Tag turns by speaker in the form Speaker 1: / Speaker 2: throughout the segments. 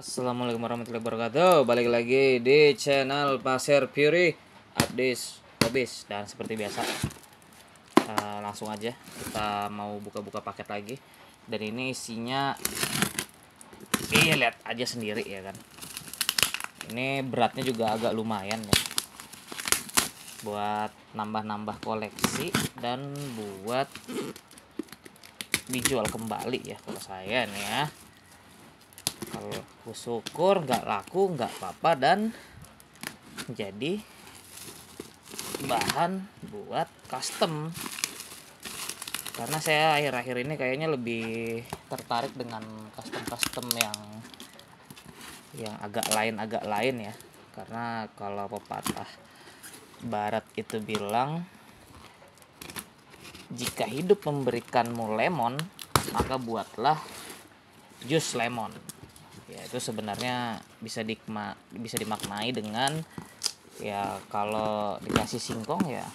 Speaker 1: Assalamualaikum warahmatullahi wabarakatuh Balik lagi di channel Pasir Fury Update Obis Dan seperti biasa uh, Langsung aja Kita mau buka-buka paket lagi Dan ini isinya Eh lihat aja sendiri ya kan Ini beratnya juga agak lumayan ya Buat nambah-nambah koleksi Dan buat Dijual kembali ya Kalau saya nih ya aku iya. syukur nggak laku nggak apa-apa dan jadi bahan buat custom karena saya akhir-akhir ini kayaknya lebih tertarik dengan custom-custom yang yang agak lain agak lain ya karena kalau pepatah barat itu bilang jika hidup memberikanmu lemon maka buatlah jus lemon ya itu sebenarnya bisa dikma bisa dimaknai dengan ya kalau dikasih singkong ya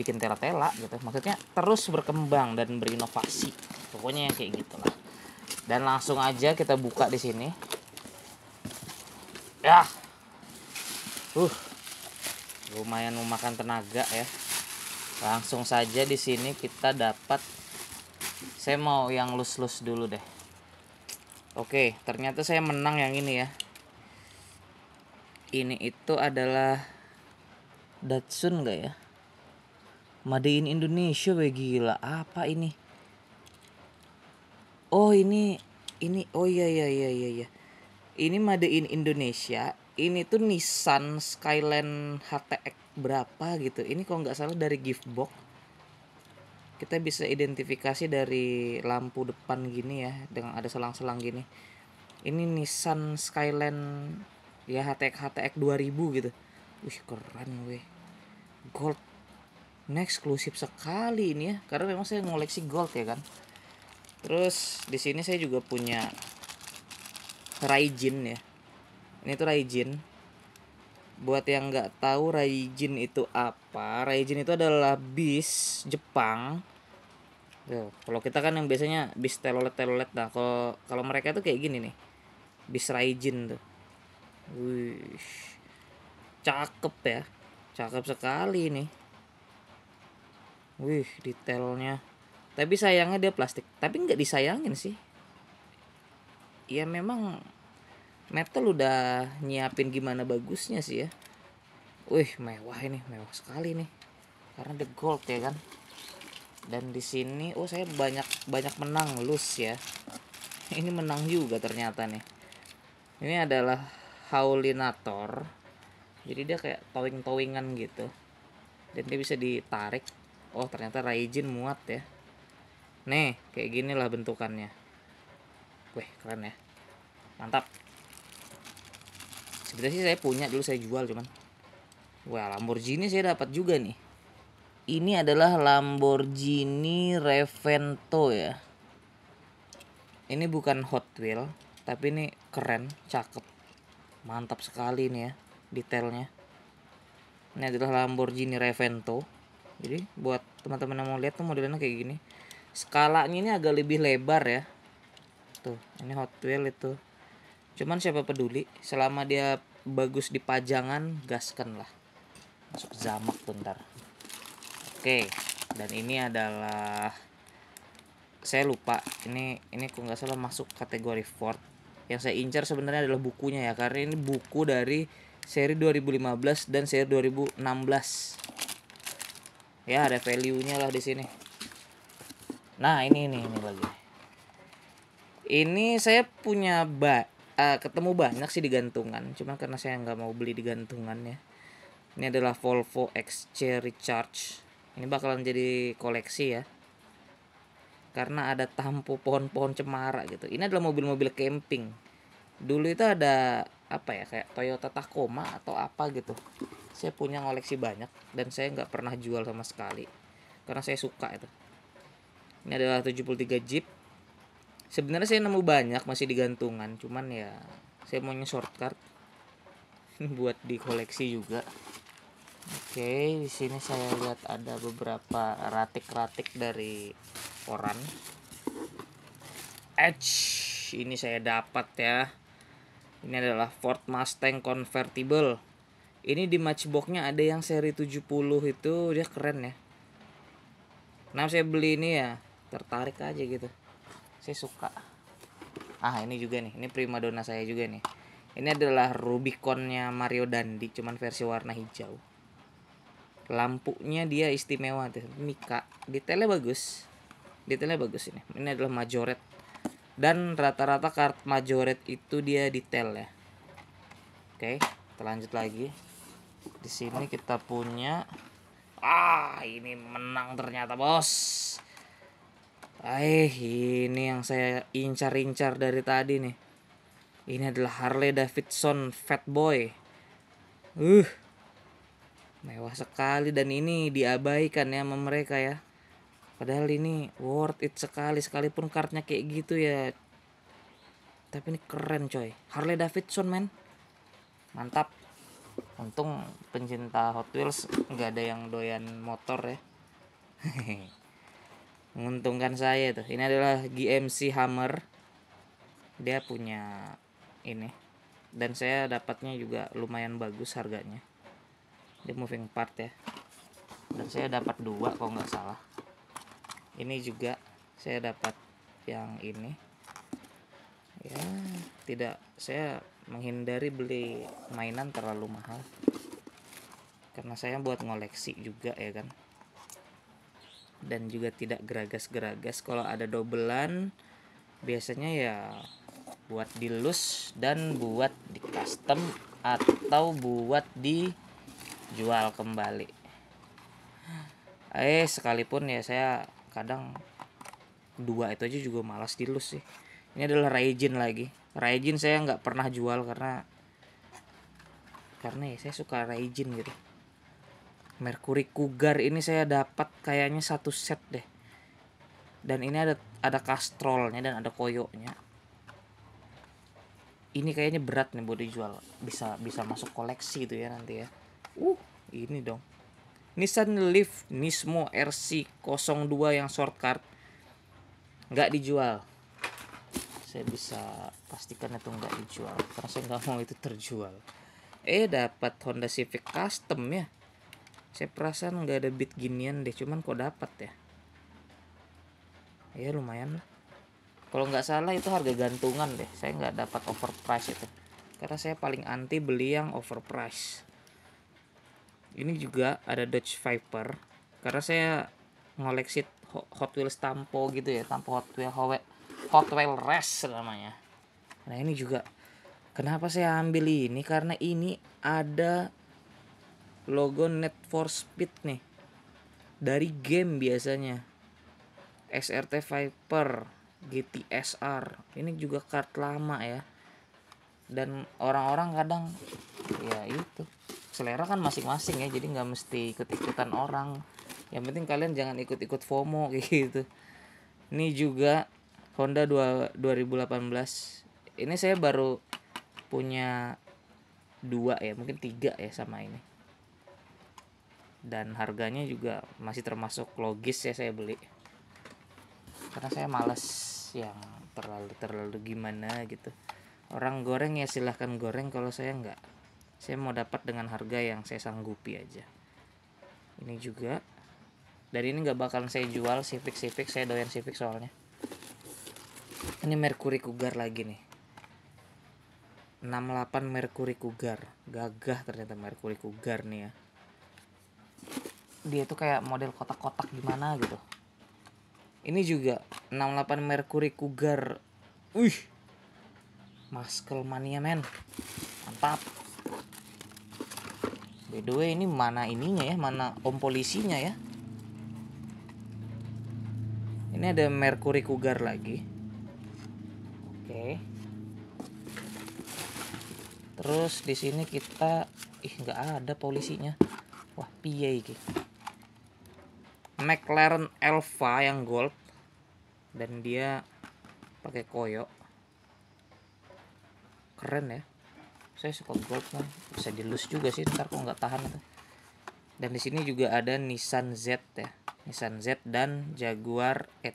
Speaker 1: bikin tela-tela gitu maksudnya terus berkembang dan berinovasi pokoknya yang kayak gitulah dan langsung aja kita buka di sini ya uh lumayan memakan tenaga ya langsung saja di sini kita dapat saya mau yang lus-lus dulu deh Oke, ternyata saya menang yang ini ya. Ini itu adalah Datsun gak ya? Made in Indonesia we gila. Apa ini? Oh, ini ini oh iya iya iya iya iya. Ini Made in Indonesia. Ini tuh Nissan Skyline HTX berapa gitu. Ini kalau nggak salah dari gift box kita bisa identifikasi dari lampu depan gini ya dengan ada selang-selang gini ini Nissan Skyline ya HTX HTX 2000 gitu wih keren weh gold ini eksklusif sekali ini ya karena memang saya ngoleksi gold ya kan terus di sini saya juga punya Raijin ya ini tuh Raijin buat yang nggak tahu Raijin itu apa Raijin itu adalah bis Jepang kalau kita kan yang biasanya bis telolet telolet nah kalau kalau mereka itu kayak gini nih bis Raijin tuh Wih, cakep ya cakep sekali nih Wih, detailnya. Tapi sayangnya dia plastik. Tapi nggak disayangin sih. Ya memang Metal udah nyiapin gimana bagusnya sih ya. Wih, mewah ini, mewah sekali nih. Karena the gold ya kan. Dan di sini oh saya banyak banyak menang lus ya. Ini menang juga ternyata nih. Ini adalah haulinator. Jadi dia kayak towing-towingan gitu. Dan dia bisa ditarik. Oh, ternyata Raijin muat ya. Nih, kayak gini lah bentukannya. Wih, keren ya. Mantap sebenarnya sih saya punya dulu saya jual cuman wah Lamborghini saya dapat juga nih ini adalah Lamborghini Revento ya ini bukan Hot Wheel tapi ini keren cakep mantap sekali nih ya detailnya ini adalah Lamborghini Revento jadi buat teman-teman yang mau lihat tuh modelnya kayak gini skalanya ini agak lebih lebar ya tuh ini Hot Wheel itu cuman siapa peduli selama dia bagus di pajangan gaskan lah masuk zamak tuh oke dan ini adalah saya lupa ini ini kok nggak salah masuk kategori Ford yang saya incar sebenarnya adalah bukunya ya karena ini buku dari seri 2015 dan seri 2016 ya ada value nya lah di sini nah ini ini ini lagi ini saya punya bat uh, ketemu banyak sih di gantungan cuman karena saya nggak mau beli di gantungan ya ini adalah Volvo XC Recharge ini bakalan jadi koleksi ya karena ada tampu pohon-pohon cemara gitu ini adalah mobil-mobil camping dulu itu ada apa ya kayak Toyota Tacoma atau apa gitu saya punya koleksi banyak dan saya nggak pernah jual sama sekali karena saya suka itu ini adalah 73 Jeep sebenarnya saya nemu banyak masih digantungan cuman ya saya mau maunya card buat dikoleksi juga Oke, okay, di sini saya lihat ada beberapa ratik-ratik dari koran. Edge, ini saya dapat ya. Ini adalah Ford Mustang Convertible. Ini di matchboxnya ada yang seri 70 itu dia keren ya. Nah saya beli ini ya, tertarik aja gitu saya suka ah ini juga nih ini prima primadona saya juga nih ini adalah Rubiconnya Mario Dandi cuman versi warna hijau lampunya dia istimewa tuh Mika detailnya bagus detailnya bagus ini ini adalah majoret dan rata-rata kart majoret itu dia detail ya oke kita lanjut lagi di sini kita punya ah ini menang ternyata bos Eh, ini yang saya incar-incar dari tadi nih. Ini adalah Harley Davidson Fat Boy. Uh, mewah sekali dan ini diabaikan ya sama mereka ya. Padahal ini worth it sekali sekalipun kartnya kayak gitu ya. Tapi ini keren coy. Harley Davidson men. Mantap. Untung pencinta Hot Wheels nggak ada yang doyan motor ya. Hehehe. menguntungkan saya tuh ini adalah GMC Hammer dia punya ini dan saya dapatnya juga lumayan bagus harganya dia moving part ya dan saya dapat dua kalau nggak salah ini juga saya dapat yang ini ya tidak saya menghindari beli mainan terlalu mahal karena saya buat ngoleksi juga ya kan dan juga tidak geragas-geragas kalau ada dobelan biasanya ya buat di lus dan buat di custom atau buat dijual kembali eh sekalipun ya saya kadang dua itu aja juga malas di lus sih ini adalah Raijin lagi Raijin saya nggak pernah jual karena karena ya saya suka Raijin gitu Mercury Cougar ini saya dapat kayaknya satu set deh. Dan ini ada ada kastrolnya dan ada koyoknya. Ini kayaknya berat nih buat dijual. Bisa bisa masuk koleksi itu ya nanti ya. Uh, ini dong. Nissan Leaf Nismo RC02 yang short card nggak dijual saya bisa pastikan itu nggak dijual karena saya nggak mau itu terjual eh dapat Honda Civic custom ya saya perasaan nggak ada beat ginian deh cuman kok dapat ya ya lumayan lah kalau nggak salah itu harga gantungan deh saya nggak dapat overprice itu karena saya paling anti beli yang overprice ini juga ada Dodge Viper karena saya ngoleksi Hot Wheels Tampo gitu ya Tampo Hot Wheels Hot Wheels Race namanya nah ini juga kenapa saya ambil ini karena ini ada logo Net for Speed nih dari game biasanya SRT Viper GTSR ini juga kart lama ya dan orang-orang kadang ya itu selera kan masing-masing ya jadi nggak mesti ikut-ikutan orang yang penting kalian jangan ikut-ikut FOMO gitu ini juga Honda 2, 2018 ini saya baru punya dua ya mungkin tiga ya sama ini dan harganya juga masih termasuk logis ya saya beli karena saya males yang terlalu terlalu gimana gitu orang goreng ya silahkan goreng kalau saya nggak saya mau dapat dengan harga yang saya sanggupi aja ini juga dari ini nggak bakalan saya jual Civic Civic saya doyan Civic soalnya ini Mercury Cougar lagi nih 68 Mercury Cougar gagah ternyata Mercury Cougar nih ya dia itu kayak model kotak-kotak gimana gitu ini juga 68 Mercury Cougar wih Muscle Mania men mantap by the way ini mana ininya ya mana om polisinya ya ini ada Mercury Cougar lagi oke terus di sini kita ih nggak ada polisinya wah piye gitu. McLaren Elva yang gold dan dia pakai koyo keren ya saya suka gold kan bisa dilus juga sih ntar kok nggak tahan itu dan di sini juga ada Nissan Z ya Nissan Z dan Jaguar e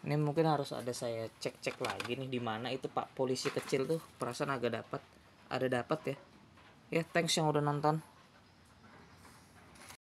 Speaker 1: ini mungkin harus ada saya cek-cek lagi nih di mana itu Pak polisi kecil tuh perasaan agak dapat ada dapat ya ya thanks yang udah nonton